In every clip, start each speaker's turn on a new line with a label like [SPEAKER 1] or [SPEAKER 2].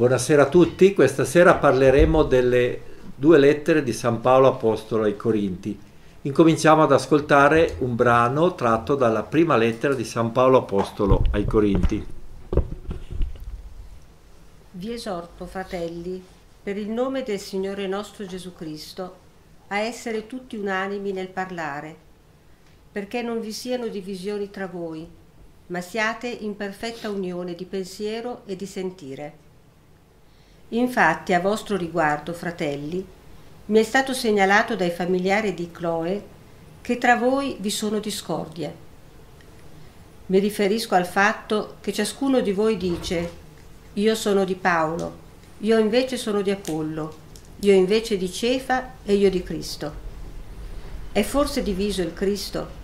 [SPEAKER 1] Buonasera a tutti, questa sera parleremo delle due lettere di San Paolo Apostolo ai Corinti. Incominciamo ad ascoltare un brano tratto dalla prima lettera di San Paolo Apostolo ai Corinti.
[SPEAKER 2] Vi esorto, fratelli, per il nome del Signore nostro Gesù Cristo, a essere tutti unanimi nel parlare, perché non vi siano divisioni tra voi, ma siate in perfetta unione di pensiero e di sentire. Infatti, a vostro riguardo, fratelli, mi è stato segnalato dai familiari di Chloe che tra voi vi sono discordie. Mi riferisco al fatto che ciascuno di voi dice io sono di Paolo, io invece sono di Apollo, io invece di Cefa e io di Cristo. È forse diviso il Cristo?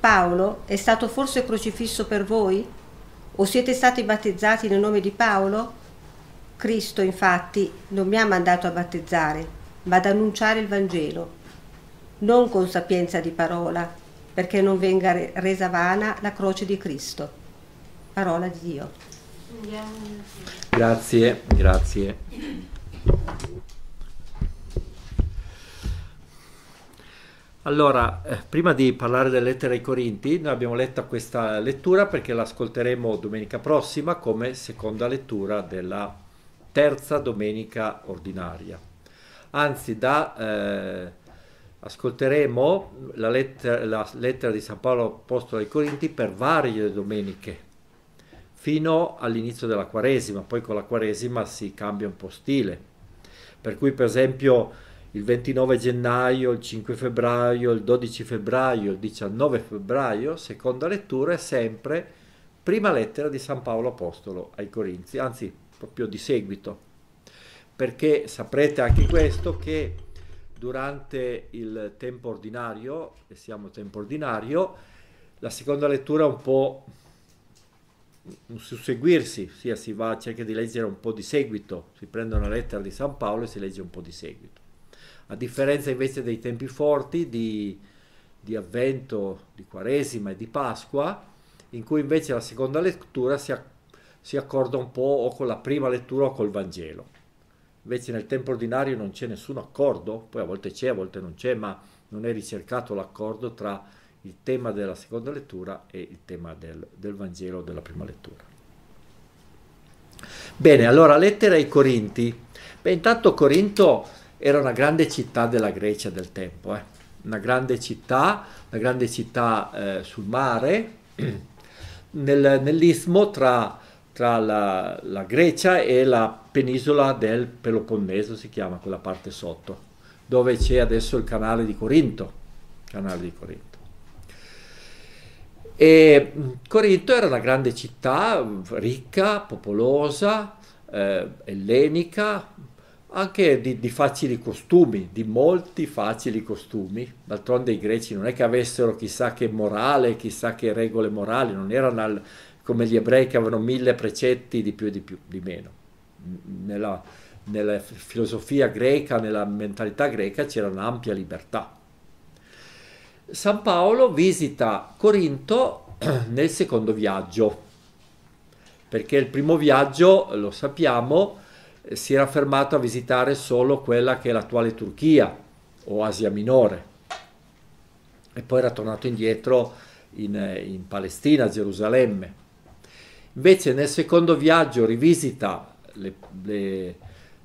[SPEAKER 2] Paolo è stato forse crocifisso per voi? O siete stati battezzati nel nome di Paolo? Cristo infatti non mi ha mandato a battezzare, ma ad annunciare il Vangelo, non con sapienza di parola, perché non venga resa vana la croce di Cristo. Parola di Dio.
[SPEAKER 1] Grazie, grazie. Allora, eh, prima di parlare delle lettere ai Corinti, noi abbiamo letto questa lettura perché l'ascolteremo domenica prossima come seconda lettura della terza domenica ordinaria. Anzi, da, eh, ascolteremo la lettera, la lettera, di San Paolo Apostolo ai Corinti per varie domeniche, fino all'inizio della Quaresima, poi con la Quaresima si cambia un po' stile. Per cui, per esempio, il 29 gennaio, il 5 febbraio, il 12 febbraio, il 19 febbraio, seconda lettura è sempre prima lettera di San Paolo Apostolo ai Corinzi, anzi proprio di seguito, perché saprete anche questo che durante il tempo ordinario, e siamo tempo ordinario, la seconda lettura è un po' un susseguirsi, sia si va, cerca di leggere un po' di seguito, si prende una lettera di San Paolo e si legge un po' di seguito. A differenza invece dei tempi forti di, di Avvento, di Quaresima e di Pasqua, in cui invece la seconda lettura si accompagna si accorda un po' o con la prima lettura o col Vangelo. Invece nel tempo ordinario non c'è nessun accordo, poi a volte c'è, a volte non c'è, ma non è ricercato l'accordo tra il tema della seconda lettura e il tema del, del Vangelo della prima lettura. Bene, allora lettera ai Corinti. Beh, intanto Corinto era una grande città della Grecia del tempo, eh? una grande città, una grande città eh, sul mare, nel, nell'istmo tra tra la, la, Grecia e la penisola del Peloponneso, si chiama quella parte sotto, dove c'è adesso il canale di Corinto. Canale di Corinto. E Corinto era una grande città, ricca, popolosa, eh, ellenica, anche di, di, facili costumi, di molti facili costumi. D'altronde i greci non è che avessero chissà che morale, chissà che regole morali, non erano al, come gli ebrei che avevano mille precetti di più e di, più, di meno. Nella, nella filosofia greca, nella mentalità greca c'era un'ampia libertà. San Paolo visita Corinto nel secondo viaggio, perché il primo viaggio, lo sappiamo, eh, si era fermato a visitare solo quella che è l'attuale Turchia o Asia Minore e poi era tornato indietro in, eh, in Palestina, Gerusalemme. Invece nel secondo viaggio rivisita le, le,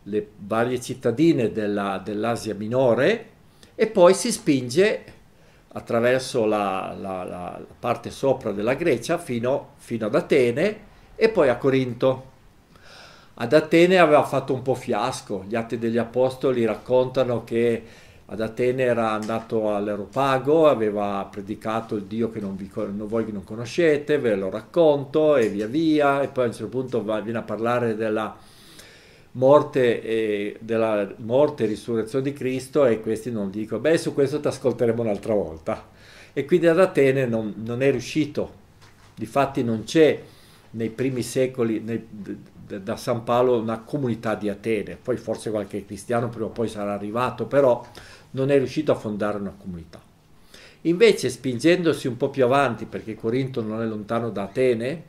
[SPEAKER 1] le varie cittadine della, dell'Asia Minore e poi si spinge attraverso la, la, la parte sopra della Grecia fino, fino ad Atene e poi a Corinto. Ad Atene aveva fatto un po' fiasco, gli Atti degli Apostoli raccontano che ad Atene era andato all'Aeropago, aveva predicato il Dio che non vi, non, voi non conoscete, ve lo racconto e via via, e poi a un certo punto va, viene a parlare della morte e della morte e risurrezione di Cristo e questi non dicono, beh su questo ti ascolteremo un'altra volta. E quindi ad Atene non, non è riuscito, difatti non c'è nei primi secoli nei, da San Paolo una comunità di Atene, poi forse qualche cristiano prima o poi sarà arrivato, però non è riuscito a fondare una comunità. Invece, spingendosi un po' più avanti, perché Corinto non è lontano da Atene,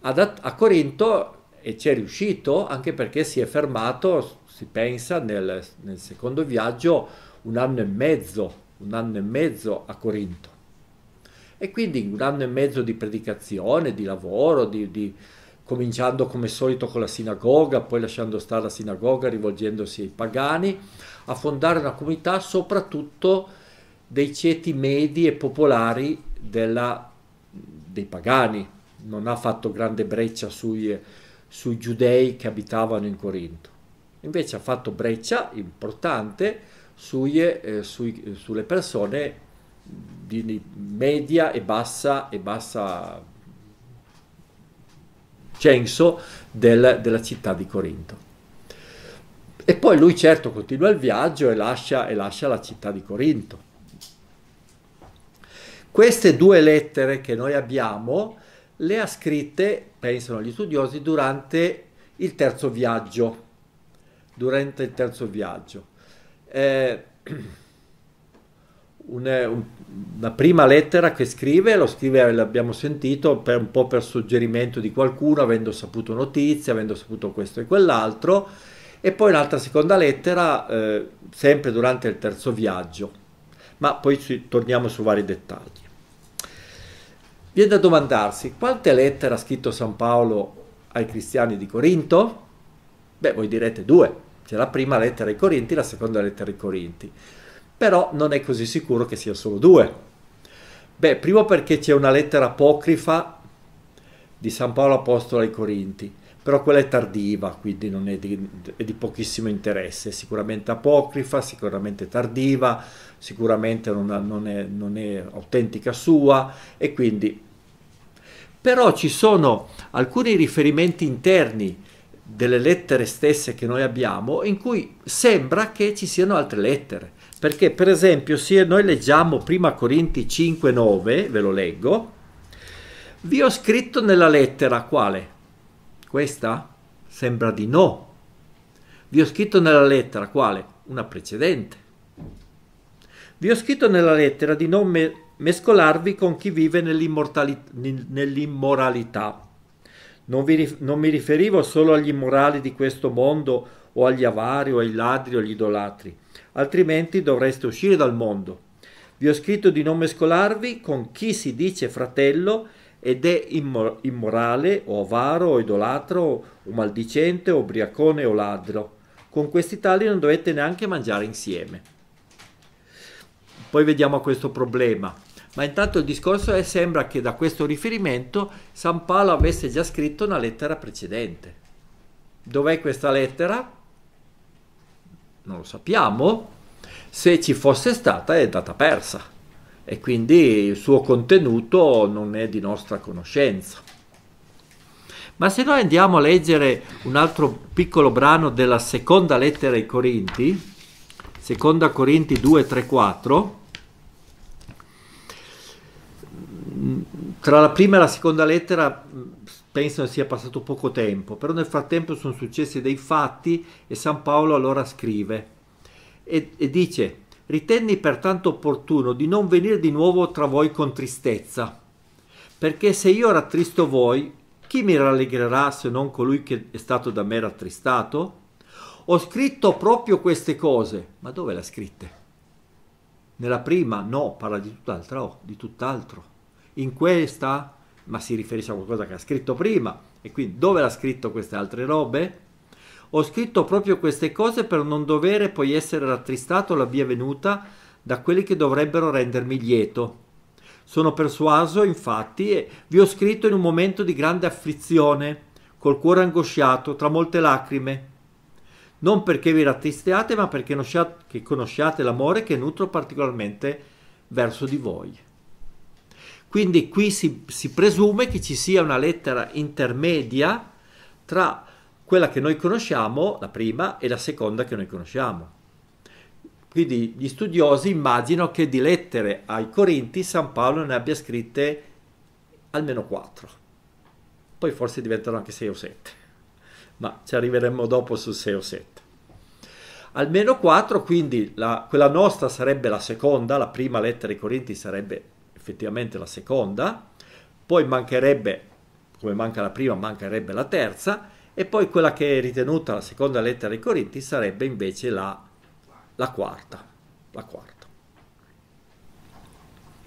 [SPEAKER 1] a Corinto e ci è riuscito anche perché si è fermato, si pensa, nel, nel secondo viaggio un anno e mezzo, un anno e mezzo a Corinto. E quindi un anno e mezzo di predicazione, di lavoro, di, di, cominciando come solito con la sinagoga, poi lasciando stare la sinagoga, rivolgendosi ai pagani, a fondare una comunità soprattutto dei ceti medi e popolari della, dei pagani, non ha fatto grande breccia sui, sui giudei che abitavano in Corinto, invece ha fatto breccia importante sui, eh, sui, sulle persone di media e bassa, e bassa censo del, della città di Corinto. E poi lui certo continua il viaggio e lascia, e lascia la città di Corinto. Queste due lettere che noi abbiamo le ha scritte, pensano gli studiosi, durante il terzo viaggio. Durante il terzo viaggio. Eh, una prima lettera che scrive, lo scrive, l'abbiamo sentito, per, un po' per suggerimento di qualcuno, avendo saputo notizie, avendo saputo questo e quell'altro e poi un'altra seconda lettera, eh, sempre durante il terzo viaggio, ma poi ci, torniamo su vari dettagli. viene da domandarsi quante lettere ha scritto San Paolo ai cristiani di Corinto? Beh, voi direte due, c'è la prima lettera ai Corinti, la seconda lettera ai Corinti, però non è così sicuro che sia solo due. Beh, primo perché c'è una lettera apocrifa di San Paolo Apostolo ai Corinti, però quella è tardiva, quindi non è di, è di pochissimo interesse, è sicuramente apocrifa, sicuramente tardiva, sicuramente non, non, è, non è autentica sua e quindi... Però ci sono alcuni riferimenti interni delle lettere stesse che noi abbiamo in cui sembra che ci siano altre lettere perché per esempio se noi leggiamo prima Corinti 5:9 ve lo leggo vi ho scritto nella lettera quale questa? Sembra di no. Vi ho scritto nella lettera quale? Una precedente. Vi ho scritto nella lettera di non me mescolarvi con chi vive nell'immoralità. Non, non, mi riferivo solo agli immorali di questo mondo o agli avari o ai ladri o agli idolatri, altrimenti dovreste uscire dal mondo. Vi ho scritto di non mescolarvi con chi si dice fratello ed è immor- immorale o avaro o idolatro o maldicente o ubriacone o ladro. Con questi tali non dovete neanche mangiare insieme. Poi vediamo questo problema. Ma intanto il discorso è sembra che da questo riferimento San Paolo avesse già scritto una lettera precedente. Dov'è questa lettera? Non lo sappiamo. Se ci fosse stata è data persa e quindi il suo contenuto non è di nostra conoscenza. Ma se noi andiamo a leggere un altro piccolo brano della seconda lettera ai Corinti, seconda Corinti 2, 3, 4, tra la prima e la seconda lettera mm, penso sia passato poco tempo, però nel frattempo sono successi dei fatti e San Paolo allora scrive e, e dice Ritenni pertanto opportuno di non venire di nuovo tra voi con tristezza, perché se io rattristo voi, chi mi rallegrerà se non colui che è stato da me rattristato? Ho scritto proprio queste cose, ma dove le ha scritte? Nella prima no, parla di tutt'altro, oh, di tutt'altro. In questa, ma si riferisce a qualcosa che ha scritto prima, e quindi dove l'ha scritto queste altre robe? Ho scritto proprio queste cose per non dovere poi essere rattristato la via venuta da quelli che dovrebbero rendermi lieto. Sono persuaso, infatti, e vi ho scritto in un momento di grande afflizione, col cuore angosciato, tra molte lacrime. Non perché vi rattristiate, ma perché conosciate l'amore che nutro particolarmente verso di voi. Quindi qui si, si presume che ci sia una lettera intermedia tra quella che noi conosciamo, la prima, e la seconda che noi conosciamo. Quindi gli studiosi immaginano che di lettere ai Corinti San Paolo ne abbia scritte almeno quattro, poi forse diventano anche sei o sette, ma ci arriveremo dopo su sei o sette. Almeno quattro, quindi la, quella nostra sarebbe la seconda, la prima lettera ai Corinti sarebbe effettivamente la seconda, poi mancherebbe, come manca la prima, mancherebbe la terza, e poi quella che è ritenuta la seconda lettera ai Corinti sarebbe invece la, la, quarta, la quarta.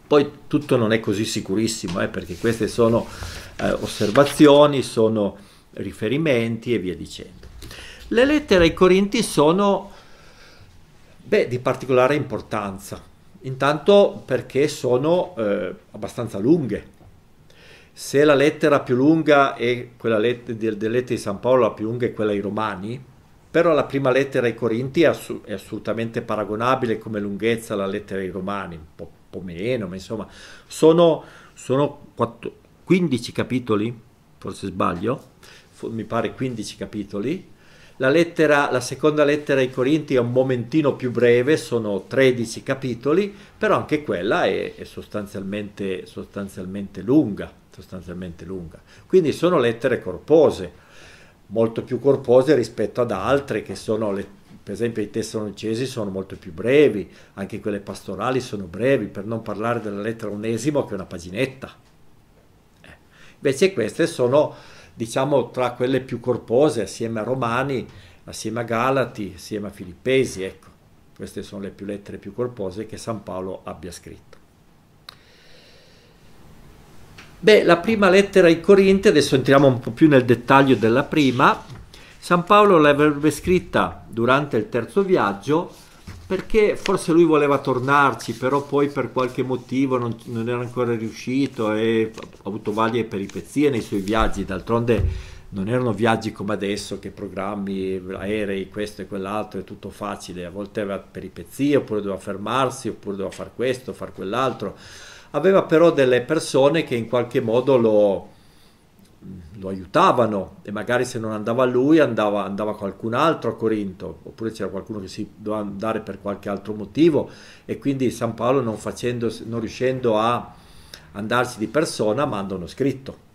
[SPEAKER 1] Poi tutto non è così sicurissimo, eh, perché queste sono eh, osservazioni, sono riferimenti e via dicendo. Le lettere ai Corinti sono beh, di particolare importanza, intanto perché sono eh, abbastanza lunghe se la lettera più lunga è quella let- delle lettere di San Paolo, la più lunga è quella ai Romani, però la prima lettera ai Corinti è, ass- è assolutamente paragonabile come lunghezza alla lettera ai Romani, un po', po meno, ma insomma, sono, sono quattro, 15 capitoli, forse sbaglio, mi pare 15 capitoli. La, lettera, la seconda lettera ai Corinti è un momentino più breve, sono 13 capitoli, però anche quella è, è sostanzialmente, sostanzialmente lunga sostanzialmente lunga. Quindi sono lettere corpose, molto più corpose rispetto ad altre che sono le, per esempio i tessalonicesi sono molto più brevi, anche quelle pastorali sono brevi, per non parlare della lettera unesimo che è una paginetta. Eh. Invece queste sono diciamo tra quelle più corpose assieme a Romani, assieme a Galati, assieme a Filippesi, ecco. Queste sono le più lettere più corpose che San Paolo abbia scritto. Beh, la prima lettera ai Corinti, adesso entriamo un po' più nel dettaglio della prima, San Paolo l'avrebbe scritta durante il terzo viaggio perché forse lui voleva tornarci, però poi per qualche motivo non, non era ancora riuscito e ha avuto varie peripezie nei suoi viaggi, d'altronde non erano viaggi come adesso che programmi aerei, questo e quell'altro, è tutto facile, a volte aveva peripezie, oppure doveva fermarsi, oppure doveva fare questo, fare quell'altro aveva però delle persone che in qualche modo lo, lo aiutavano e magari se non andava lui andava, andava, qualcun altro a Corinto oppure c'era qualcuno che si doveva andare per qualche altro motivo e quindi San Paolo non, facendo, non riuscendo a andarsi di persona manda uno scritto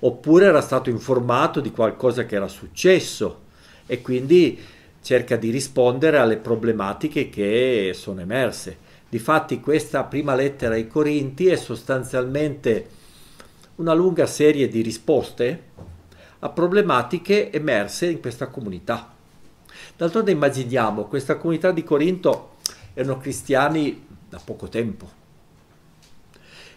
[SPEAKER 1] oppure era stato informato di qualcosa che era successo e quindi cerca di rispondere alle problematiche che sono emerse Difatti questa prima lettera ai Corinti è sostanzialmente una lunga serie di risposte a problematiche emerse in questa comunità. D'altronde immaginiamo, questa comunità di Corinto erano cristiani da poco tempo.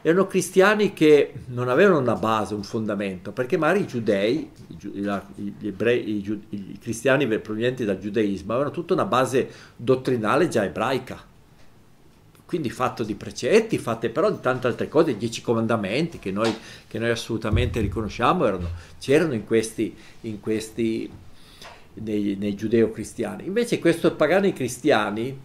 [SPEAKER 1] Erano cristiani che non avevano una base, un fondamento, perché magari i giudei, gli, ebrei, i, giu, i cristiani provenienti dal giudaismo, avevano tutta una base dottrinale già ebraica quindi fatto di precetti, fatte però di tante altre cose, i dieci comandamenti che noi, che noi assolutamente riconosciamo, erano, c'erano in questi, in questi nei, nei giudeo-cristiani. Invece questo pagani cristiani,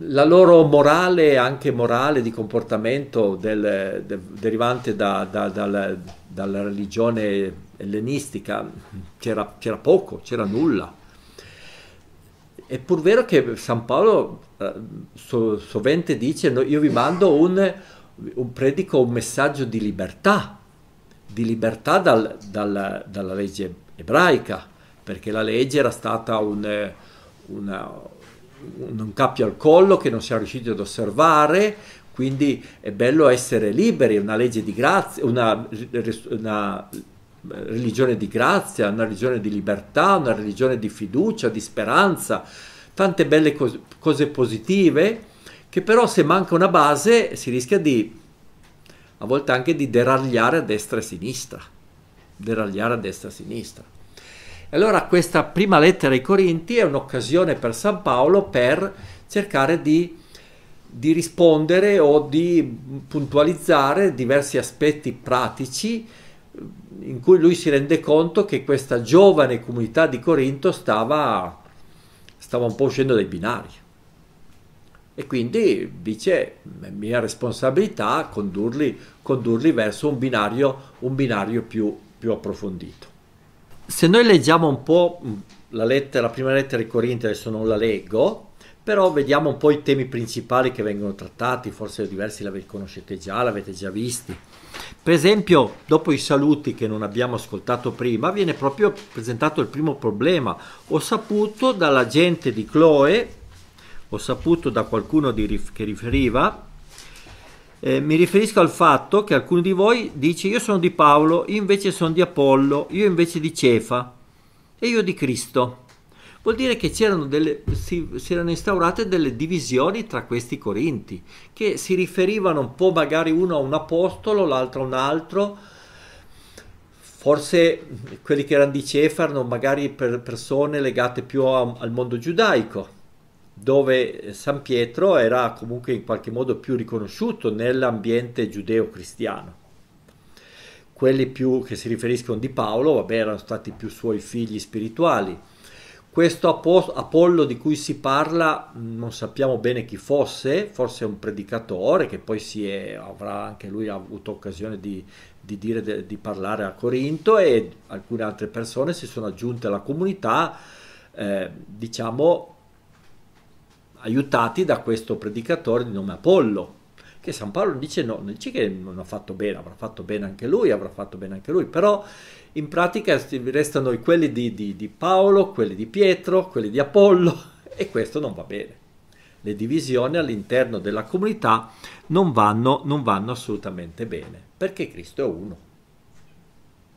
[SPEAKER 1] la loro morale, anche morale di comportamento del, de, derivante da, da, dal, dalla religione ellenistica, c'era, c'era poco, c'era nulla è pur vero che San Paolo eh, so, sovente dice no, io vi mando un, un, predico, un messaggio di libertà, di libertà dal, dal, dalla legge ebraica, perché la legge era stata un, una, un cappio al collo che non siamo riusciti ad osservare, quindi è bello essere liberi, una legge di grazia, una, una religione di grazia, una religione di libertà, una religione di fiducia, di speranza, tante belle cose, cose positive che però se manca una base si rischia di a volte anche di deragliare a destra e a sinistra, deragliare a destra e a sinistra. allora questa prima lettera ai Corinti è un'occasione per San Paolo per cercare di, di rispondere o di puntualizzare diversi aspetti pratici in cui lui si rende conto che questa giovane comunità di Corinto stava, stava un po' uscendo dai binari. E quindi dice, è mia responsabilità condurli, condurli verso un binario, un binario più, più approfondito. Se noi leggiamo un po' mm, la, lettera, la prima lettera di Corinto, adesso non la leggo, però vediamo un po' i temi principali che vengono trattati, forse diversi li conoscete già, l'avete già visti. Per esempio, dopo i saluti che non abbiamo ascoltato prima, viene proprio presentato il primo problema. Ho saputo dalla gente di Chloe, ho saputo da qualcuno di, che riferiva, eh, mi riferisco al fatto che alcuni di voi dice io sono di Paolo, io invece sono di Apollo, io invece di Cefa e io di Cristo. Vuol dire che delle, si, si, erano instaurate delle divisioni tra questi Corinti, che si riferivano un po' magari uno a un apostolo, l'altro a un altro. Forse quelli che erano di Cefa erano magari per persone legate più a, al mondo giudaico, dove San Pietro era comunque in qualche modo più riconosciuto nell'ambiente giudeo-cristiano quelli più che si riferiscono di Paolo, vabbè, erano stati più suoi figli spirituali. Questo Apollo di cui si parla mm, non sappiamo bene chi fosse, forse un predicatore che poi è, avrà anche lui avuto occasione di, di, dire, di parlare a Corinto e alcune altre persone si sono aggiunte alla comunità, eh, diciamo, aiutati da questo predicatore di nome Apollo che San Paolo dice no, non dice che non ha fatto bene, avrà fatto bene anche lui, avrà fatto bene anche lui, però in pratica restano quelli di, di, di Paolo, quelli di Pietro, quelli di Apollo e questo non va bene. Le divisioni all'interno della comunità non vanno, non vanno assolutamente bene, perché Cristo è uno.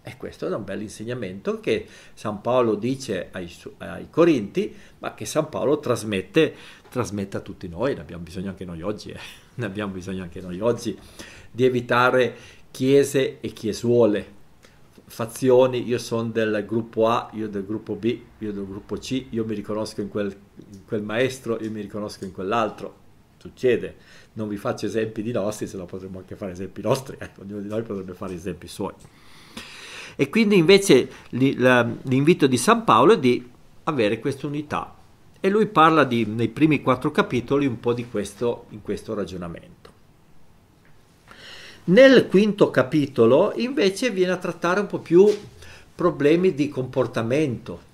[SPEAKER 1] E questo è un bel insegnamento che San Paolo dice ai, ai Corinti, ma che San Paolo trasmette, trasmette, a tutti noi, ne abbiamo bisogno anche noi oggi. Eh ne abbiamo bisogno anche noi oggi, di evitare chiese e chiesuole, fazioni, io sono del gruppo A, io del gruppo B, io del gruppo C, io mi riconosco in quel, in quel maestro, io mi riconosco in quell'altro. Succede, non vi faccio esempi di nostri, se no potremmo anche fare esempi nostri, eh? ognuno di noi potrebbe fare esempi suoi. E quindi invece l'invito di San Paolo è di avere questa unità e lui parla di, nei primi quattro capitoli un po' di questo, in questo ragionamento. Nel quinto capitolo invece viene a trattare un po' più problemi di comportamento,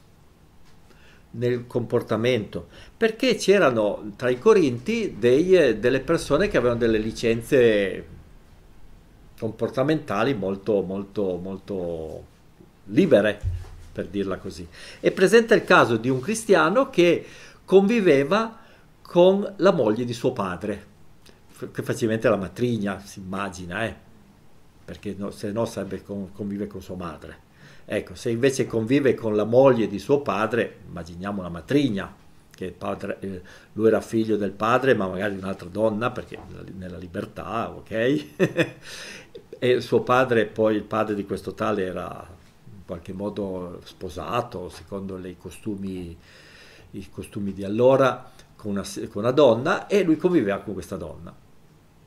[SPEAKER 1] nel comportamento, perché c'erano tra i Corinti dei, delle persone che avevano delle licenze comportamentali molto, molto, molto libere per dirla così. E presenta il caso di un cristiano che conviveva con la moglie di suo padre, che facilmente la matrigna, si immagina, eh? perché no, se no sarebbe con, convive con sua madre. Ecco, se invece convive con la moglie di suo padre, immaginiamo la matrigna, che padre, eh, lui era figlio del padre, ma magari un'altra donna, perché nella libertà, ok? e suo padre, poi il padre di questo tale era qualche modo sposato, secondo le costumi, i costumi di allora, con una, con una donna e lui conviveva con questa donna.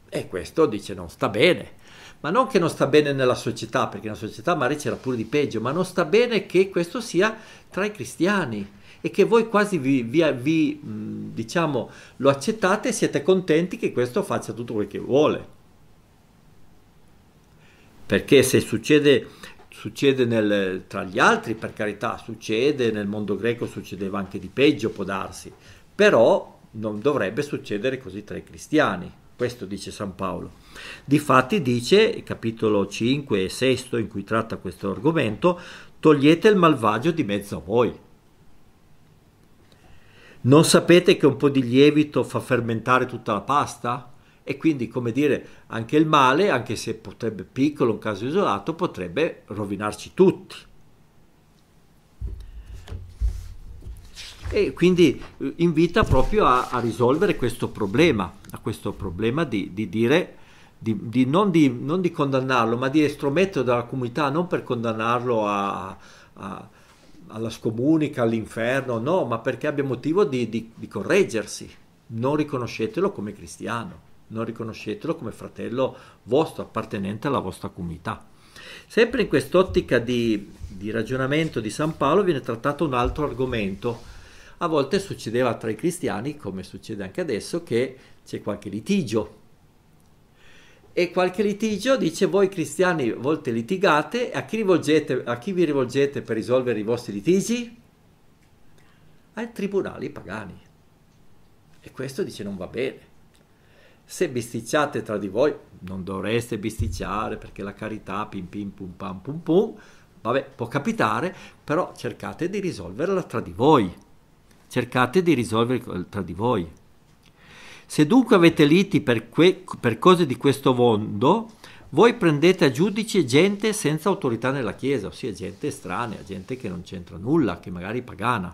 [SPEAKER 1] E questo dice non sta bene, ma non che non sta bene nella società, perché nella società magari c'era pure di peggio, ma non sta bene che questo sia tra i cristiani e che voi quasi vi, vi, vi mm, diciamo, lo accettate e siete contenti che questo faccia tutto quel che vuole. Perché se succede succede nel, tra gli altri, per carità, succede, nel mondo greco succedeva anche di peggio, può darsi, però non dovrebbe succedere così tra i cristiani. Questo dice San Paolo. Difatti dice, capitolo 5 e 6 in cui tratta questo argomento, togliete il malvagio di mezzo a voi. Non sapete che un po' di lievito fa fermentare tutta la pasta? e quindi, come dire, anche il male, anche se potrebbe piccolo, un caso isolato, potrebbe rovinarci tutti. E quindi eh, invita proprio a, a risolvere questo problema, a questo problema di, di dire di, di, non, di, non, di, condannarlo, ma di estrometterlo dalla comunità, non per condannarlo a, a, alla scomunica, all'inferno, no, ma perché abbia motivo di correggersi. Non riconoscetelo come cristiano non riconoscetelo come fratello vostro, appartenente alla vostra comunità. Sempre in quest'ottica di, di ragionamento di San Paolo viene trattato un altro argomento. A volte succedeva tra i cristiani, come succede anche adesso, che c'è qualche litigio, e qualche litigio dice voi cristiani a volte litigate a chi, a chi, vi rivolgete per risolvere i vostri litigi? Ai tribunali pagani. E questo dice non va bene. Se bisticciate tra di voi, non dovreste bisticciare perché la carità, pim pim pum pam pum pum, vabbè, può capitare, però cercate di risolverla tra di voi. Cercate di risolverla tra di voi. Se dunque avete liti per, que, per cose di questo mondo, voi prendete a giudice gente senza autorità nella Chiesa, ossia gente estranea, gente che non c'entra nulla, che magari è pagana.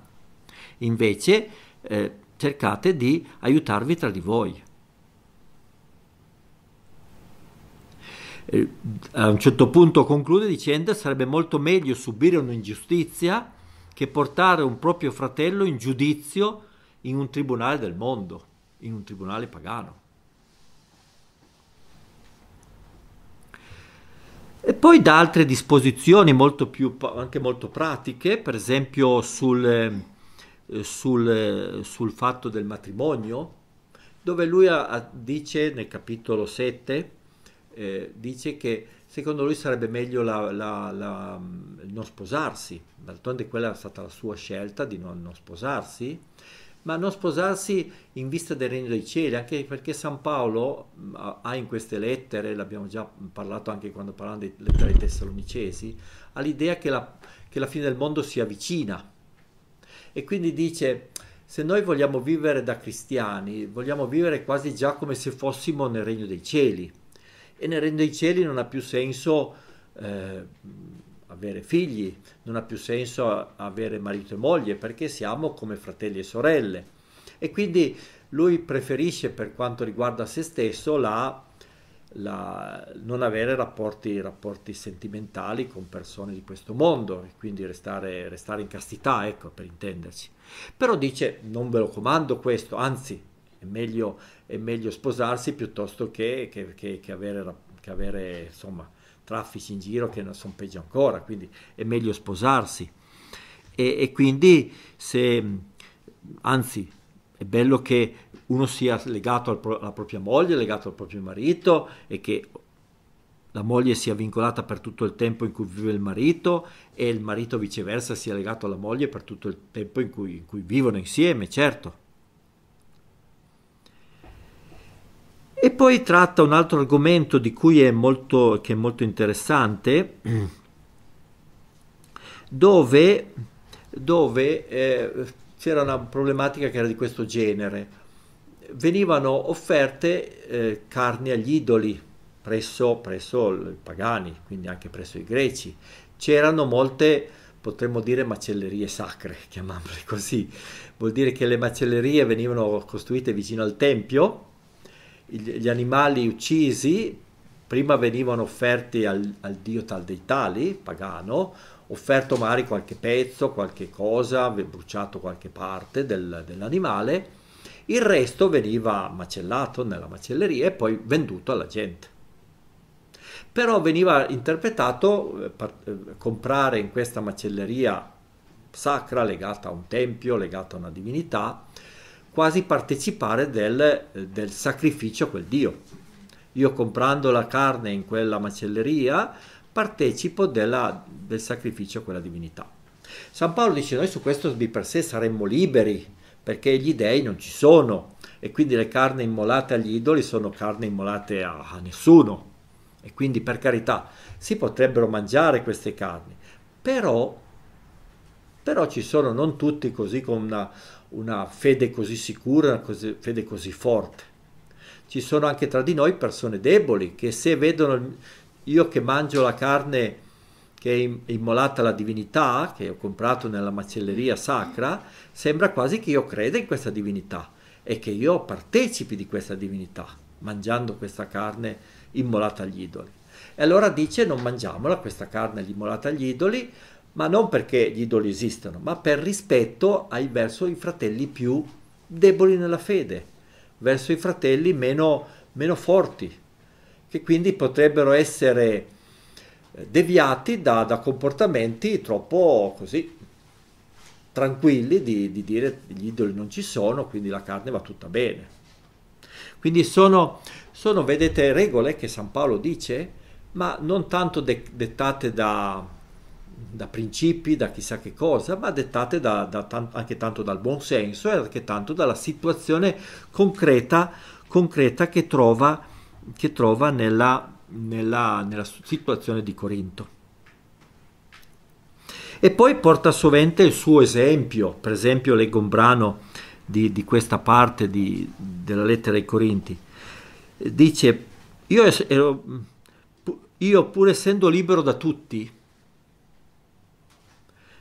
[SPEAKER 1] Invece eh, cercate di aiutarvi tra di voi. Eh, a un certo punto conclude dicendo sarebbe molto meglio subire un'ingiustizia che portare un proprio fratello in giudizio in un tribunale del mondo, in un tribunale pagano. E poi da altre disposizioni molto più, anche molto pratiche, per esempio sul, eh, sul, eh, sul fatto del matrimonio, dove lui dice nel capitolo 7, eh, dice che secondo lui sarebbe meglio la, la, la, mm, non sposarsi, d'altronde quella è stata la sua scelta di non, non sposarsi, ma non sposarsi in vista del regno dei cieli, anche perché San Paolo mm, ha in queste lettere, l'abbiamo già parlato anche quando parlando di lettere ai Tessalonicesi, ha l'idea che la, che la fine del mondo sia vicina. E quindi dice, se noi vogliamo vivere da cristiani, vogliamo vivere quasi già come se fossimo nel regno dei cieli e nel regno dei cieli non ha più senso eh, avere figli, non ha più senso avere marito e moglie perché siamo come fratelli e sorelle. E quindi lui preferisce per quanto riguarda se stesso la, la, non avere rapporti, rapporti, sentimentali con persone di questo mondo e quindi restare, restare in castità, ecco per intenderci. Però dice non ve lo comando questo, anzi è meglio è meglio sposarsi piuttosto che, che, che, che avere, avere insomma, traffici in giro che sono peggio ancora, quindi è meglio sposarsi. E, e quindi se, anzi, è bello che uno sia legato al pro alla propria moglie, legato al proprio marito e che la moglie sia vincolata per tutto il tempo in cui vive il marito e il marito viceversa sia legato alla moglie per tutto il tempo in cui, in cui vivono insieme, certo. E poi tratta un altro argomento di cui è molto, che è molto interessante, dove, dove eh, c'era una problematica che era di questo genere. Venivano offerte eh, carni agli idoli presso, presso i pagani, quindi anche presso i greci. C'erano molte potremmo dire macellerie sacre, chiamiamole così. Vuol dire che le macellerie venivano costruite vicino al tempio gli animali uccisi prima venivano offerti al, al dio tal dei tali, pagano, offerto magari qualche pezzo, qualche cosa, bruciato qualche parte del, dell'animale, il resto veniva macellato nella macelleria e poi venduto alla gente. Però veniva interpretato eh, per, eh, comprare in questa macelleria sacra legata a un tempio, legata a una divinità, quasi partecipare del, eh, del sacrificio a quel Dio. Io comprando la carne in quella macelleria partecipo della, del sacrificio a quella divinità. San Paolo dice noi su questo di per sé saremmo liberi perché gli dei non ci sono e quindi le carne immolate agli idoli sono carne immolate a, a nessuno e quindi per carità si potrebbero mangiare queste carni però, però ci sono non tutti così con una, una fede così sicura, una così, fede così forte. Ci sono anche tra di noi persone deboli che se vedono io che mangio la carne che è immolata alla divinità, che ho comprato nella macelleria sacra, sembra quasi che io creda in questa divinità e che io partecipi di questa divinità, mangiando questa carne immolata agli idoli. E allora dice non mangiamola questa carne immolata agli idoli, ma non perché gli idoli esistano, ma per rispetto ai verso i fratelli più deboli nella fede, verso i fratelli meno, meno forti, che quindi potrebbero essere eh, deviati da, da comportamenti troppo così tranquilli di, di dire gli idoli non ci sono, quindi la carne va tutta bene. Quindi sono, sono vedete, regole che San Paolo dice, ma non tanto de- dettate da, da principi, da chissà che cosa, ma dettate da, da tan- anche tanto dal buonsenso e anche tanto dalla situazione concreta, concreta che trova, che trova nella, nella, nella situazione di Corinto. E poi porta sovente il suo esempio, per esempio leggo un brano di, di questa parte di, della lettera ai Corinti, dice io, ero, io pur essendo libero da tutti,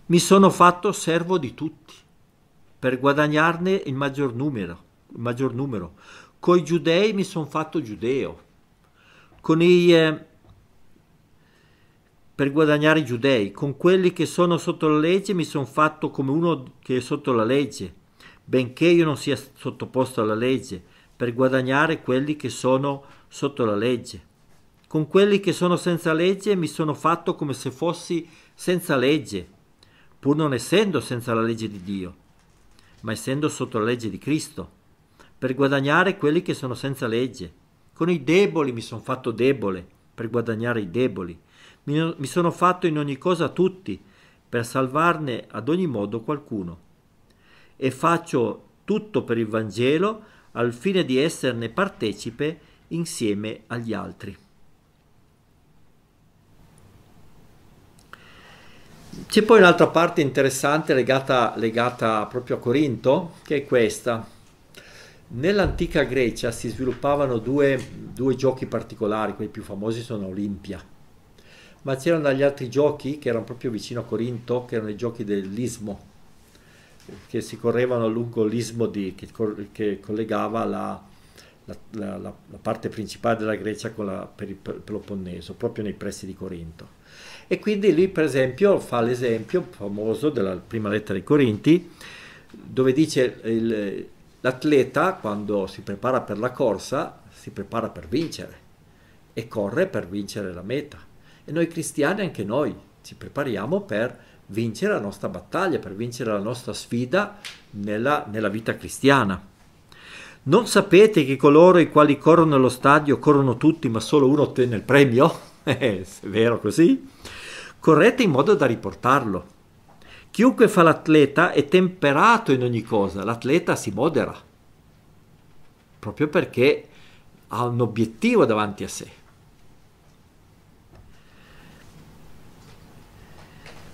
[SPEAKER 1] mi sono fatto servo di tutti per guadagnarne il maggior numero. Il maggior numero. Coi giudei mi sono fatto giudeo. Con i, eh, per guadagnare i giudei. Con quelli che sono sotto la legge mi sono fatto come uno che è sotto la legge, benché io non sia sottoposto alla legge, per guadagnare quelli che sono sotto la legge. Con quelli che sono senza legge mi sono fatto come se fossi senza legge, pur non essendo senza la legge di Dio, ma essendo sotto la legge di Cristo, per guadagnare quelli che sono senza legge. Con i deboli mi sono fatto debole, per guadagnare i deboli. Mi, mi sono fatto in ogni cosa tutti, per salvarne ad ogni modo qualcuno. E faccio tutto per il Vangelo al fine di esserne partecipe insieme agli altri. C'è poi un'altra parte interessante legata, legata proprio a Corinto, che è questa. Nell'antica Grecia si sviluppavano due, due giochi particolari, quelli più famosi sono Olimpia, ma c'erano degli altri giochi che erano proprio vicino a Corinto, che erano i giochi dell'Ismo, che si correvano lungo l'ismo di, che, che, collegava la, la, la, la, parte principale della Grecia con la, per il Peloponneso, proprio nei pressi di Corinto. E quindi lì, per esempio, fa l'esempio famoso della prima lettera ai Corinti, dove dice il, l'atleta quando si prepara per la corsa si prepara per vincere e corre per vincere la meta. E noi cristiani, anche noi, ci prepariamo per vincere la nostra battaglia, per vincere la nostra sfida nella, nella vita cristiana. Non sapete che coloro i quali corrono allo stadio corrono tutti, ma solo uno ottenne il premio? Eh, è vero così? corrette in modo da riportarlo. Chiunque fa l'atleta è temperato in ogni cosa, l'atleta si modera, proprio perché ha un obiettivo davanti a sé.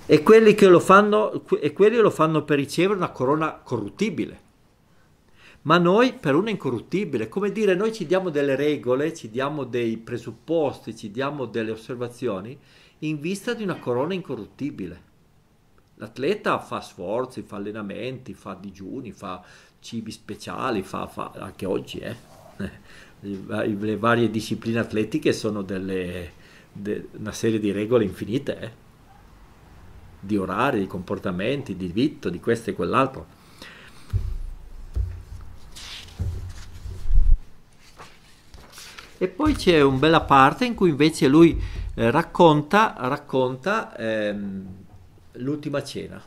[SPEAKER 1] E quelli, che lo fanno, e quelli lo fanno per ricevere una corona corruttibile. Ma noi per una incorruttibile, come dire, noi ci diamo delle regole, ci diamo dei presupposti, ci diamo delle osservazioni in vista di una corona incorruttibile. L'atleta fa sforzi, fa allenamenti, fa digiuni, fa cibi speciali, fa, fa anche oggi, eh. le varie discipline atletiche sono delle, de, una serie di regole infinite, eh. di orari, di comportamenti, di vitto, di questo e quell'altro. E poi c'è un bella parte in cui invece lui eh, racconta, racconta ehm, l'ultima cena,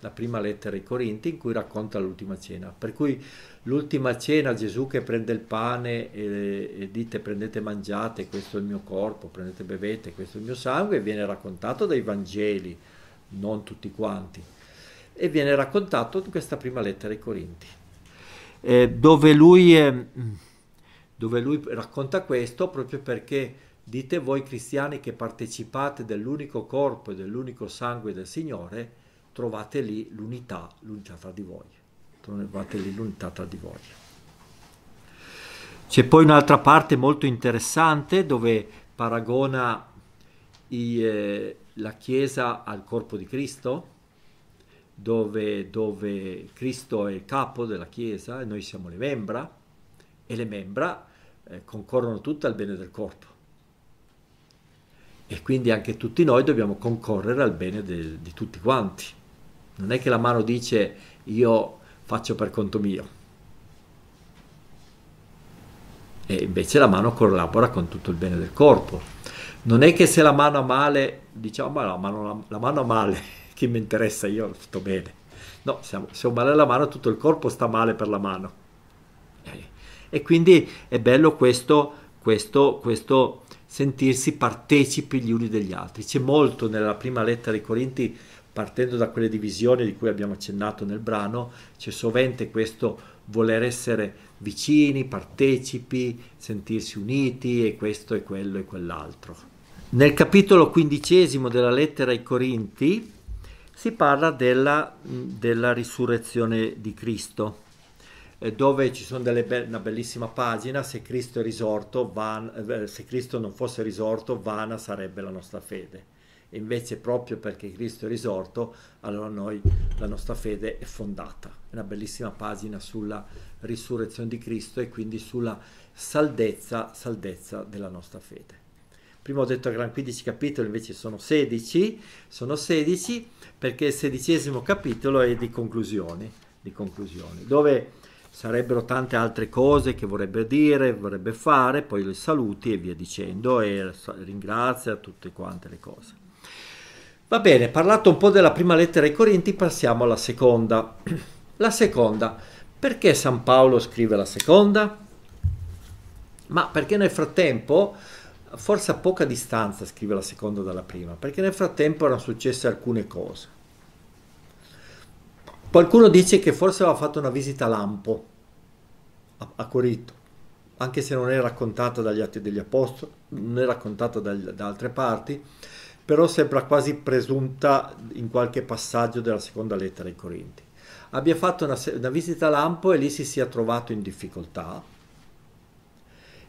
[SPEAKER 1] la prima lettera ai Corinti in cui racconta l'ultima cena. Per cui l'ultima cena, Gesù che prende il pane e, e dite prendete mangiate, questo è il mio corpo, prendete bevete, questo è il mio sangue, viene raccontato dai Vangeli, non tutti quanti, e viene raccontato in questa prima lettera ai Corinti, eh, dove, lui, eh, dove lui racconta questo proprio perché Dite voi cristiani che partecipate dell'unico corpo e dell'unico sangue del Signore, trovate lì l'unità, l'unità tra di voi. Trovate lì l'unità tra di voi. C'è poi un'altra parte molto interessante dove paragona i, eh, la Chiesa al corpo di Cristo, dove, dove, Cristo è il capo della Chiesa e noi siamo le membra, e le membra eh, concorrono tutte al bene del corpo e quindi anche tutti noi dobbiamo concorrere al bene de, di tutti quanti. Non è che la mano dice io faccio per conto mio. E invece la mano collabora con tutto il bene del corpo. Non è che se la mano ha male, diciamo, ma la mano, la, la mano ha male, chi mi interessa, io sto bene. No, siamo, se ho male alla mano, tutto il corpo sta male per la mano. Eh. E quindi è bello questo, questo, questo sentirsi partecipi gli uni degli altri. C'è molto nella prima lettera ai Corinti, partendo da quelle divisioni di cui abbiamo accennato nel brano, c'è sovente questo voler essere vicini, partecipi, sentirsi uniti e questo e quello e quell'altro. Nel capitolo quindicesimo della lettera ai Corinti si parla della, della risurrezione di Cristo. Eh, dove ci sono be- una bellissima pagina, se Cristo, risorto, van- eh, se Cristo non fosse risorto, vana sarebbe la nostra fede. E invece proprio perché Cristo è risorto, allora noi, la nostra fede è fondata. È una bellissima pagina sulla risurrezione di Cristo e quindi sulla saldezza, saldezza della nostra fede. Prima ho detto che erano 15 capitoli, invece sono 16, sono 16 perché il sedicesimo capitolo è di conclusioni, di conclusioni dove sarebbero tante altre cose che vorrebbe dire, vorrebbe fare, poi le saluti e via dicendo e ringrazia tutte quante le cose. Va bene, parlato un po' della prima lettera ai Corinti, passiamo alla seconda. La seconda, perché San Paolo scrive la seconda? Ma perché nel frattempo, forse a poca distanza scrive la seconda dalla prima, perché nel frattempo erano successe alcune cose Qualcuno dice che forse aveva fatto una visita a Lampo, a, a Corinto, anche se non è raccontata dagli Atti degli Apostoli, non è raccontata da, da altre parti, però sembra quasi presunta in qualche passaggio della seconda lettera ai Corinti. Abbia fatto una, una visita a Lampo e lì si sia trovato in difficoltà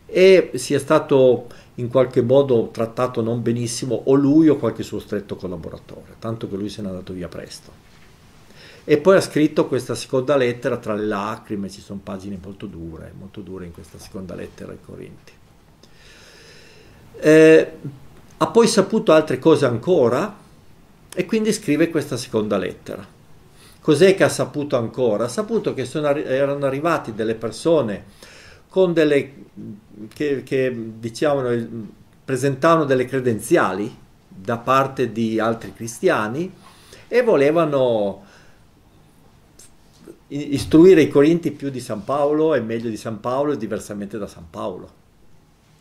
[SPEAKER 1] e sia stato in qualche modo trattato non benissimo o lui o qualche suo stretto collaboratore, tanto che lui se n'è andato via presto. E poi ha scritto questa seconda lettera tra le lacrime, ci sono pagine molto dure, molto dure in questa seconda lettera ai Corinti. Eh, ha poi saputo altre cose ancora e quindi scrive questa seconda lettera. Cos'è che ha saputo ancora? Ha saputo che sono, erano arrivati delle persone con delle che, che diciamo presentavano delle credenziali da parte di altri cristiani e volevano istruire i Corinti più di San Paolo è meglio di San Paolo e diversamente da San Paolo.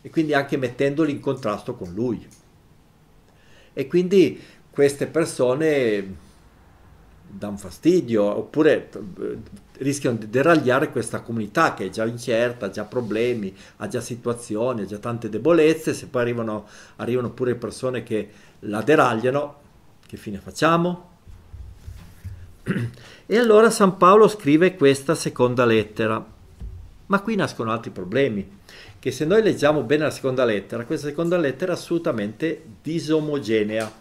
[SPEAKER 1] E quindi anche mettendoli in contrasto con lui. E quindi queste persone danno fastidio oppure eh, rischiano di deragliare questa comunità che è già incerta, ha già problemi, ha già situazioni, ha già tante debolezze, se poi arrivano, arrivano pure persone che la deragliano, che fine facciamo? E allora San Paolo scrive questa seconda lettera. Ma qui nascono altri problemi, che se noi leggiamo bene la seconda lettera, questa seconda lettera è assolutamente disomogenea.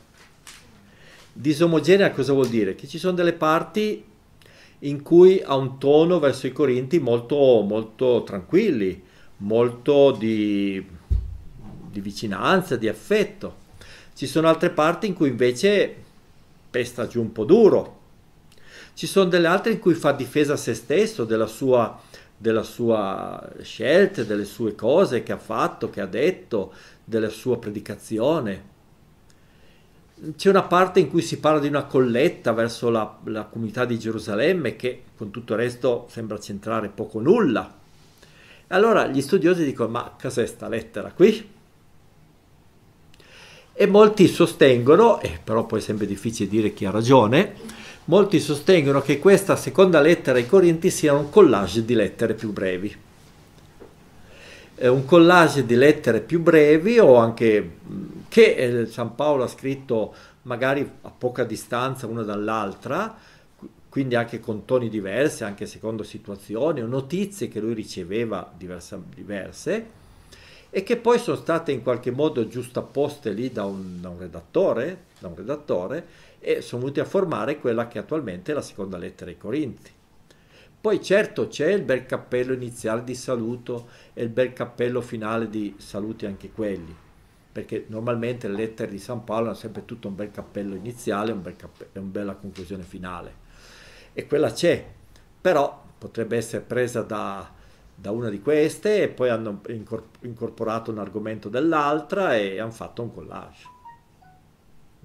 [SPEAKER 1] Disomogenea cosa vuol dire? Che ci sono delle parti in cui ha un tono verso i Corinti molto, molto tranquilli, molto di, di vicinanza, di affetto. Ci sono altre parti in cui invece pesta giù un po' duro, ci sono delle altre in cui fa difesa a se stesso, della sua, della sua scelta, delle sue cose che ha fatto, che ha detto, della sua predicazione. C'è una parte in cui si parla di una colletta verso la, la comunità di Gerusalemme che con tutto il resto sembra centrare poco nulla. Allora gli studiosi dicono ma cos'è sta lettera qui? E molti sostengono, e però poi è sempre difficile dire chi ha ragione, Molti sostengono che questa seconda lettera ai Corinti sia un collage di lettere più brevi. È eh, un collage di lettere più brevi o anche mm, che eh, San Paolo ha scritto magari a poca distanza una dall'altra, quindi anche con toni diversi, anche secondo situazioni o notizie che lui riceveva diversa, diverse e che poi sono state in qualche modo giustapposte lì da un, da un redattore, da un redattore e sono venuti a formare quella che attualmente è la seconda lettera ai Corinti. Poi certo c'è il bel cappello iniziale di saluto e il bel cappello finale di saluti anche quelli, perché normalmente le lettere di San Paolo hanno sempre tutto un bel cappello iniziale e un bel cappello, una bella conclusione finale. E quella c'è, però potrebbe essere presa da, da una di queste e poi hanno incorporato un argomento dell'altra e hanno fatto un collage.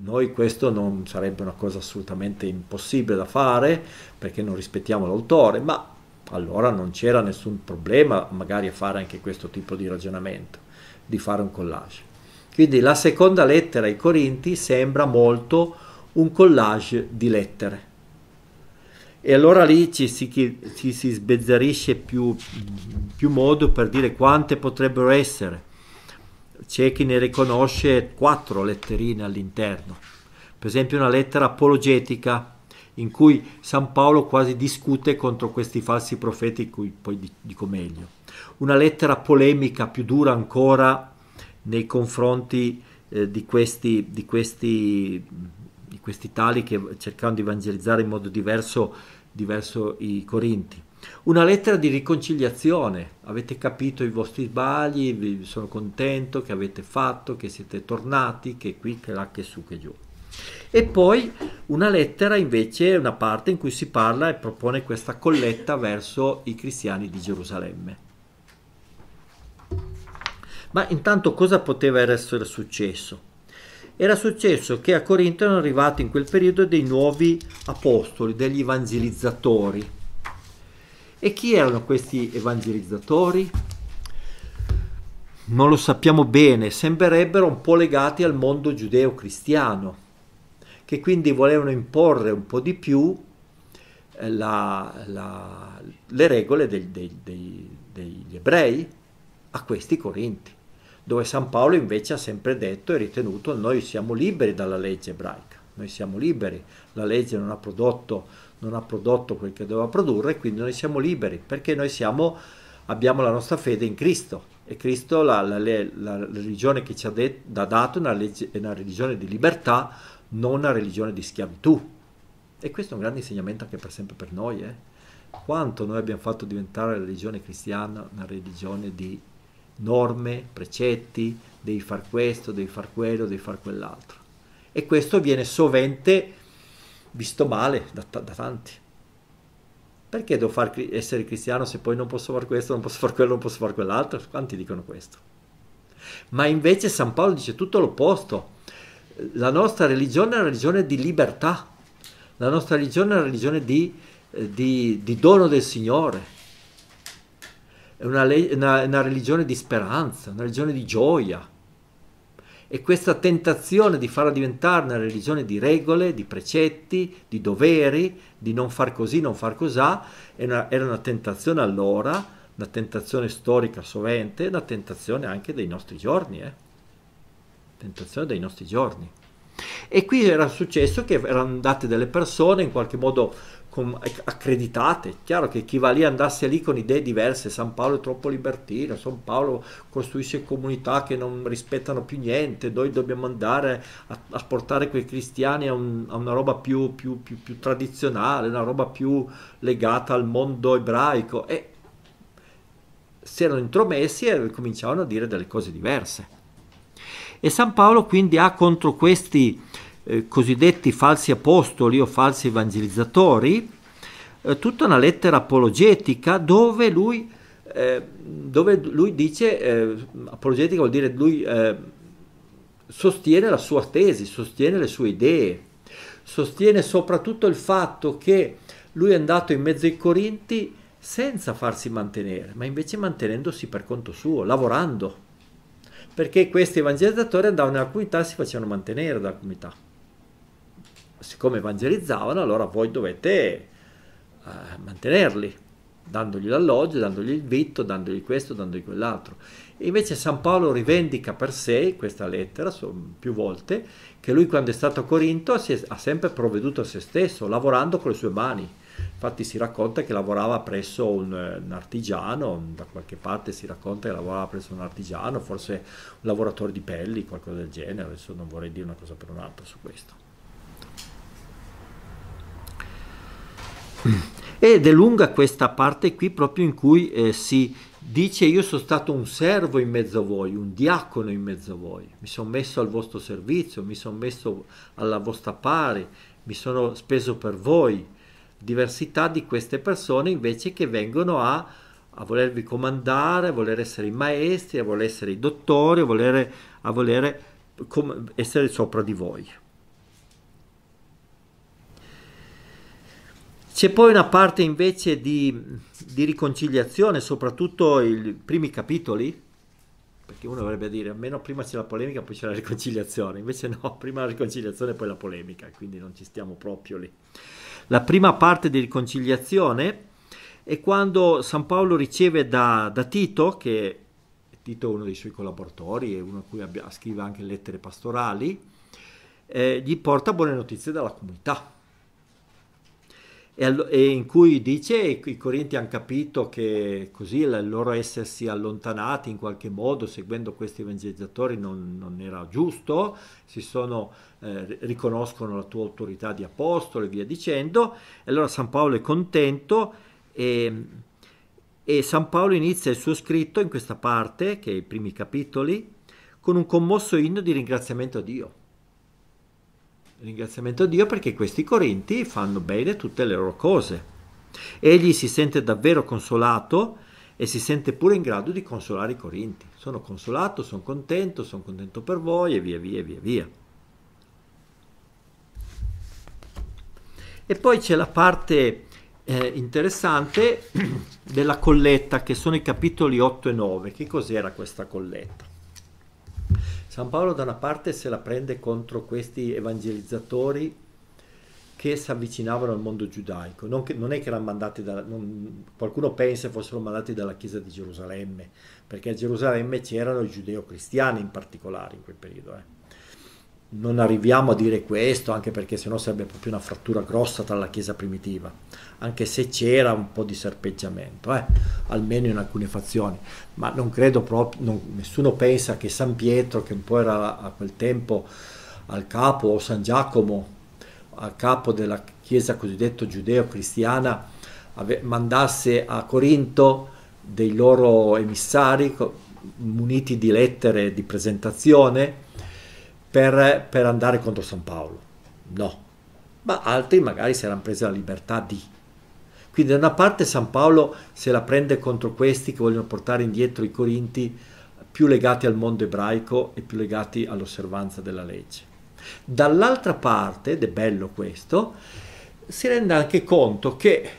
[SPEAKER 1] Noi questo non sarebbe una cosa assolutamente impossibile da fare perché non rispettiamo l'autore, ma allora non c'era nessun problema magari a fare anche questo tipo di ragionamento, di fare un collage. Quindi la seconda lettera ai Corinti sembra molto un collage di lettere. E allora lì ci si, ci si sbezzarisce più, più modo per dire quante potrebbero essere c'è chi ne riconosce quattro letterine all'interno. Per esempio una lettera apologetica in cui San Paolo quasi discute contro questi falsi profeti, cui poi dico meglio. Una lettera polemica più dura ancora nei confronti eh, di, questi, di, questi, di, questi, tali che cercano di evangelizzare in modo diverso, diverso i Corinti una lettera di riconciliazione, avete capito i vostri sbagli, sono contento che avete fatto, che siete tornati, che qui, che là, che su, che giù. E poi una lettera invece, una parte in cui si parla e propone questa colletta verso i cristiani di Gerusalemme. Ma intanto cosa poteva essere successo? Era successo che a Corinto erano arrivati in quel periodo dei nuovi apostoli, degli evangelizzatori, e chi erano questi evangelizzatori? Non lo sappiamo bene, sembrerebbero un po' legati al mondo giudeo-cristiano, che quindi volevano imporre un po' di più eh, la, la, le regole del, del, del, degli ebrei a questi corinti, dove San Paolo invece ha sempre detto e ritenuto noi siamo liberi dalla legge ebraica, noi siamo liberi, la legge non ha prodotto non ha prodotto quel che doveva produrre, quindi noi siamo liberi perché noi siamo, abbiamo la nostra fede in Cristo e Cristo, la, la, la, la religione che ci ha, de, ha dato è una, legge, una religione di libertà, non una religione di schiavitù. E questo è un grande insegnamento anche per sempre per noi. Eh? Quanto noi abbiamo fatto diventare la religione cristiana una religione di norme, precetti, devi far questo, devi far quello, devi far quell'altro. E questo viene sovente visto male da, da tanti. Perché devo far, essere cristiano se poi non posso fare questo, non posso fare quello, non posso fare quell'altro? Quanti dicono questo? Ma invece San Paolo dice tutto l'opposto. La nostra religione è una religione di libertà, la nostra religione è una religione di, eh, di, di dono del Signore, è una, una, una religione di speranza, una religione di gioia, e questa tentazione di farla diventare una religione di regole, di precetti, di doveri, di non far così, non far cosà, era una tentazione allora, una tentazione storica sovente, una tentazione anche dei nostri giorni, eh? tentazione dei nostri giorni. E qui era successo che erano andate delle persone in qualche modo con, accreditate. chiaro che chi va lì andasse lì con idee diverse, San Paolo è troppo libertino, San Paolo costruisce comunità che non rispettano più niente, noi dobbiamo andare a, a portare quei cristiani a, un, a una roba più, più, più, più, tradizionale, una roba più legata al mondo ebraico. E si erano intromessi e cominciavano a dire delle cose diverse. E San Paolo quindi ha contro questi eh, cosiddetti falsi apostoli o falsi evangelizzatori, eh, tutta una lettera apologetica dove lui, eh, dove lui dice, eh, apologetica vuol dire lui eh, sostiene la sua tesi, sostiene le sue idee, sostiene soprattutto il fatto che lui è andato in mezzo ai Corinti senza farsi mantenere, ma invece mantenendosi per conto suo, lavorando, perché questi evangelizzatori andavano nella comunità e si facevano mantenere dalla comunità siccome evangelizzavano, allora voi dovete uh, mantenerli, dandogli l'alloggio, dandogli il vitto, dandogli questo, dandogli quell'altro. E invece San Paolo rivendica per sé questa lettera più volte, che lui quando è stato a Corinto è, ha sempre provveduto a se stesso, lavorando con le sue mani. Infatti si racconta che lavorava presso un, un, artigiano, da qualche parte si racconta che lavorava presso un artigiano, forse un lavoratore di pelli, qualcosa del genere, adesso non vorrei dire una cosa per un'altra su questo. Mm. Ed è lunga questa parte qui proprio in cui eh, si dice io sono stato un servo in mezzo a voi, un diacono in mezzo a voi, mi sono messo al vostro servizio, mi sono messo alla vostra pari, mi sono speso per voi. Diversità di queste persone invece che vengono a, a volervi comandare, a voler essere i maestri, a voler essere i dottori, a voler, a voler essere sopra di voi. C'è poi una parte invece di, di riconciliazione, soprattutto i primi capitoli, perché uno dovrebbe dire almeno prima c'è la polemica, poi c'è la riconciliazione, invece no, prima la riconciliazione e poi la polemica, quindi non ci stiamo proprio lì. La prima parte di riconciliazione è quando San Paolo riceve da, da Tito, che Tito è uno dei suoi collaboratori, e uno a cui abbia, scrive anche lettere pastorali, eh, gli porta buone notizie dalla comunità e, in cui dice i Corinti hanno capito che così il loro essersi allontanati in qualche modo seguendo questi evangelizzatori non, non era giusto, sono, eh, riconoscono la tua autorità di apostolo e via dicendo. E allora San Paolo è contento e, e San Paolo inizia il suo scritto in questa parte, che è i primi capitoli, con un commosso inno di ringraziamento a Dio Ringraziamento a Dio perché questi Corinti fanno bene tutte le loro cose. Egli si sente davvero consolato e si sente pure in grado di consolare i Corinti. Sono consolato, sono contento, sono contento per voi e via via via via. E poi c'è la parte eh, interessante della colletta che sono i capitoli 8 e 9. Che cos'era questa colletta? San Paolo da una parte se la prende contro questi evangelizzatori che si avvicinavano al mondo giudaico, non, che, non è che erano mandati da, non, qualcuno pensa fossero mandati dalla chiesa di Gerusalemme, perché a Gerusalemme c'erano i giudeo-cristiani in particolare in quel periodo. Eh non arriviamo a dire questo, anche perché sennò sarebbe proprio una frattura grossa tra la Chiesa primitiva, anche se c'era un po' di serpeggiamento, eh? almeno in alcune fazioni, ma non credo proprio, non, nessuno pensa che San Pietro, che un po' era a quel tempo al capo, o San Giacomo, al capo della Chiesa cosiddetta giudeo-cristiana, mandasse a Corinto dei loro emissari muniti di lettere di presentazione, per, per andare contro San Paolo, no, ma altri magari si erano presi la libertà di. Quindi da una parte San Paolo se la prende contro questi che vogliono portare indietro i Corinti più legati al mondo ebraico e più legati all'osservanza della legge. Dall'altra parte, ed è bello questo, si rende anche conto che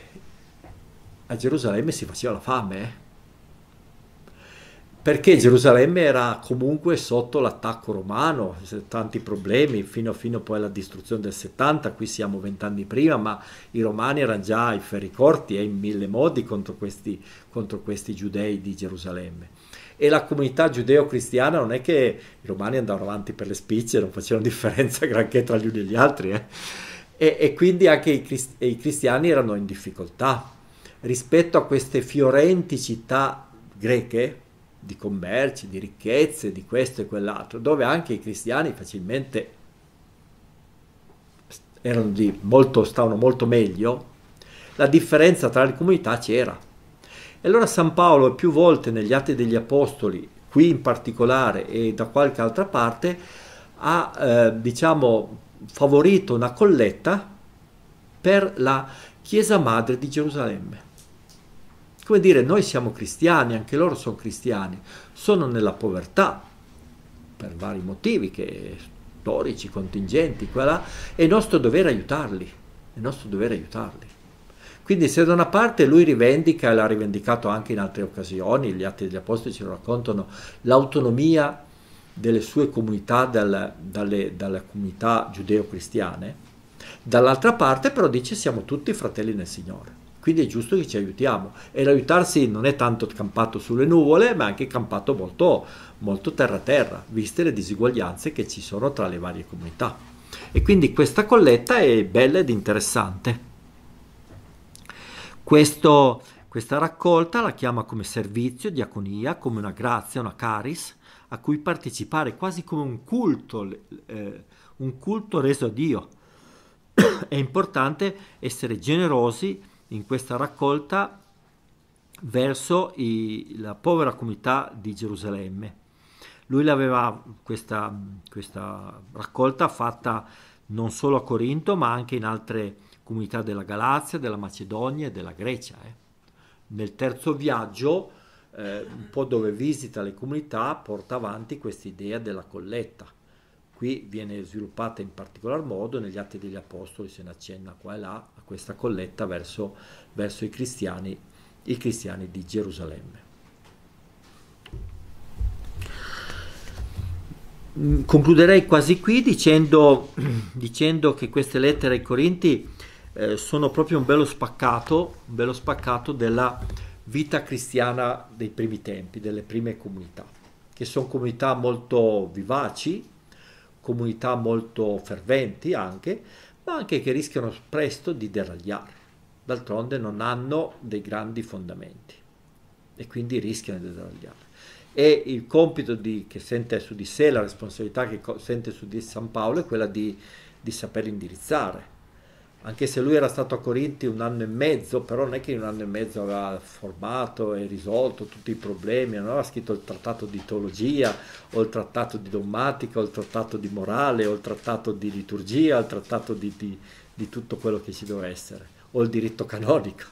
[SPEAKER 1] a Gerusalemme si faceva la fame, eh? perché Gerusalemme era comunque sotto l'attacco romano, tanti problemi, fino, fino poi alla distruzione del 70, qui siamo vent'anni prima, ma i romani erano già ai ferri corti e in mille modi contro questi, contro questi giudei di Gerusalemme. E la comunità giudeo-cristiana non è che i romani andavano avanti per le spicce, non facevano differenza granché tra gli uni e gli altri, eh? e, e, quindi anche i, crist i cristiani erano in difficoltà rispetto a queste fiorenti città greche di commerci, di ricchezze, di questo e quell'altro, dove anche i cristiani facilmente erano di molto, stavano molto meglio, la differenza tra le comunità c'era. E allora San Paolo più volte negli Atti degli Apostoli, qui in particolare e da qualche altra parte, ha eh, diciamo, favorito una colletta per la Chiesa Madre di Gerusalemme. Come dire, noi siamo cristiani, anche loro sono cristiani, sono nella povertà per vari motivi che, storici, contingenti, qua è nostro dovere aiutarli, è nostro dovere aiutarli. Quindi se da una parte lui rivendica, e l'ha rivendicato anche in altre occasioni, gli atti degli apostoli ce lo raccontano, l'autonomia delle sue comunità dal, dalle, dalle comunità giudeo-cristiane, dall'altra parte però dice siamo tutti fratelli nel Signore. Quindi è giusto che ci aiutiamo. E l'aiutarsi non è tanto campato sulle nuvole, ma anche campato molto, molto terra-terra, viste le diseguaglianze che ci sono tra le varie comunità. E quindi questa colletta è bella ed interessante. Questo, questa raccolta la chiama come servizio, diaconia, come una grazia, una caris, a cui partecipare quasi come un culto, eh, un culto reso a Dio. È importante essere generosi in questa raccolta verso i, la povera comunità di Gerusalemme. Lui l'aveva questa, questa raccolta fatta non solo a Corinto ma anche in altre comunità della Galazia, della Macedonia e della Grecia. Eh. Nel terzo viaggio, eh, un po' dove visita le comunità, porta avanti questa idea della colletta qui viene sviluppata in particolar modo negli Atti degli Apostoli, se ne accenna qua e là, a questa colletta verso, verso i, cristiani, i cristiani di Gerusalemme. Mm, concluderei quasi qui dicendo, dicendo che queste lettere ai Corinti eh, sono proprio un bello spaccato, un bello spaccato della vita cristiana dei primi tempi, delle prime comunità, che sono comunità molto vivaci, comunità molto ferventi anche, ma anche che rischiano presto di deragliare. D'altronde non hanno dei grandi fondamenti e quindi rischiano di deragliare. E il compito di, che sente su di sé, la responsabilità che sente su di San Paolo è quella di, di saper indirizzare, anche se lui era stato a Corinti un anno e mezzo, però non è che in un anno e mezzo aveva formato e risolto tutti i problemi, non aveva scritto il trattato di teologia, o il trattato di dogmatica, o il trattato di morale, o il trattato di liturgia, o il trattato di, di, di tutto quello che ci doveva essere, o il diritto canonico.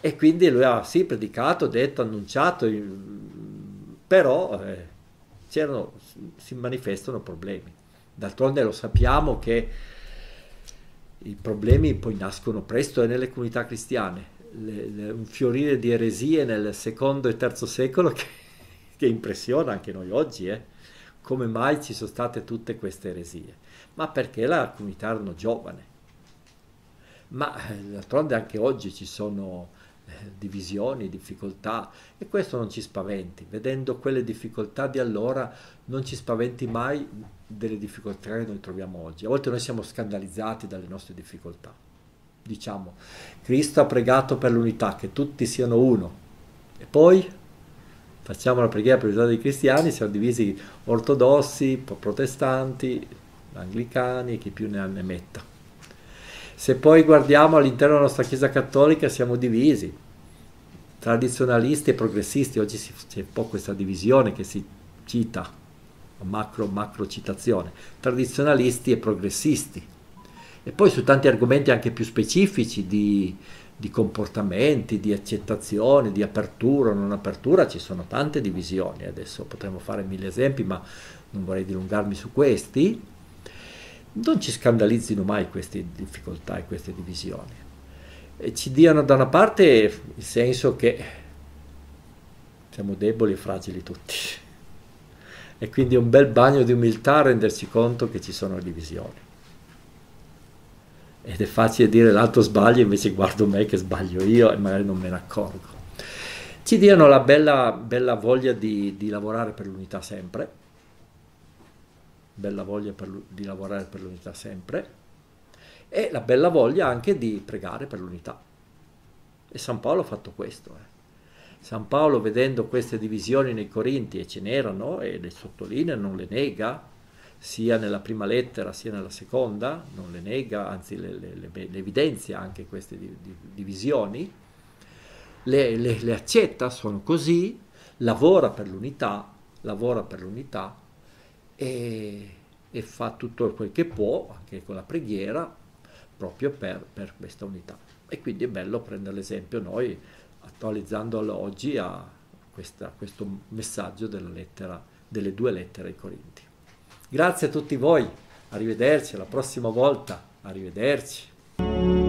[SPEAKER 1] E quindi lui ha sì predicato, detto, annunciato, però eh, si manifestano problemi. D'altronde lo sappiamo che i problemi poi nascono presto e nelle comunità cristiane, le, le, un fiorire di eresie nel secondo e terzo secolo che, che impressiona anche noi oggi, eh? come mai ci sono state tutte queste eresie, ma perché la comunità erano giovane. Ma eh, d'altronde anche oggi ci sono eh, divisioni, difficoltà e questo non ci spaventi, vedendo quelle difficoltà di allora non ci spaventi mai delle difficoltà che noi troviamo oggi, a volte noi siamo scandalizzati dalle nostre difficoltà, diciamo Cristo ha pregato per l'unità, che tutti siano uno e poi facciamo la preghiera per l'unità dei cristiani, siamo divisi ortodossi, protestanti, anglicani e chi più ne ha ne metta. Se poi guardiamo all'interno della nostra Chiesa Cattolica siamo divisi, tradizionalisti e progressisti, oggi c'è un po' questa divisione che si cita, macro, macro citazione, tradizionalisti e progressisti. E poi su tanti argomenti anche più specifici di, di comportamenti, di accettazione, di apertura o non apertura, ci sono tante divisioni, adesso potremmo fare mille esempi, ma non vorrei dilungarmi su questi non ci scandalizzino mai queste difficoltà e queste divisioni. E ci diano da una parte il senso che siamo deboli e fragili tutti. E quindi un bel bagno di umiltà a rendersi conto che ci sono divisioni. Ed è facile dire l'altro sbaglia, invece guardo me che sbaglio io e magari non me ne accorgo. Ci diano la bella, bella voglia di, di lavorare per l'unità sempre bella voglia di lavorare per l'unità sempre e la bella voglia anche di pregare per l'unità. E San Paolo ha fatto questo. Eh. San Paolo vedendo queste divisioni nei Corinti, e ce n'erano, e le sottolinea, non le nega, sia nella prima lettera sia nella seconda, non le nega, anzi le, le, le, le evidenzia anche queste di, di, divisioni, le accetta, sono così, lavora per l'unità, lavora per l'unità e, e fa tutto quel che può, anche con la preghiera, proprio per, per questa unità. E quindi è bello prendere l'esempio noi, attualizzandolo oggi a questa, questo messaggio lettera, delle due lettere ai Corinti. Grazie a tutti voi, arrivederci alla prossima volta, arrivederci.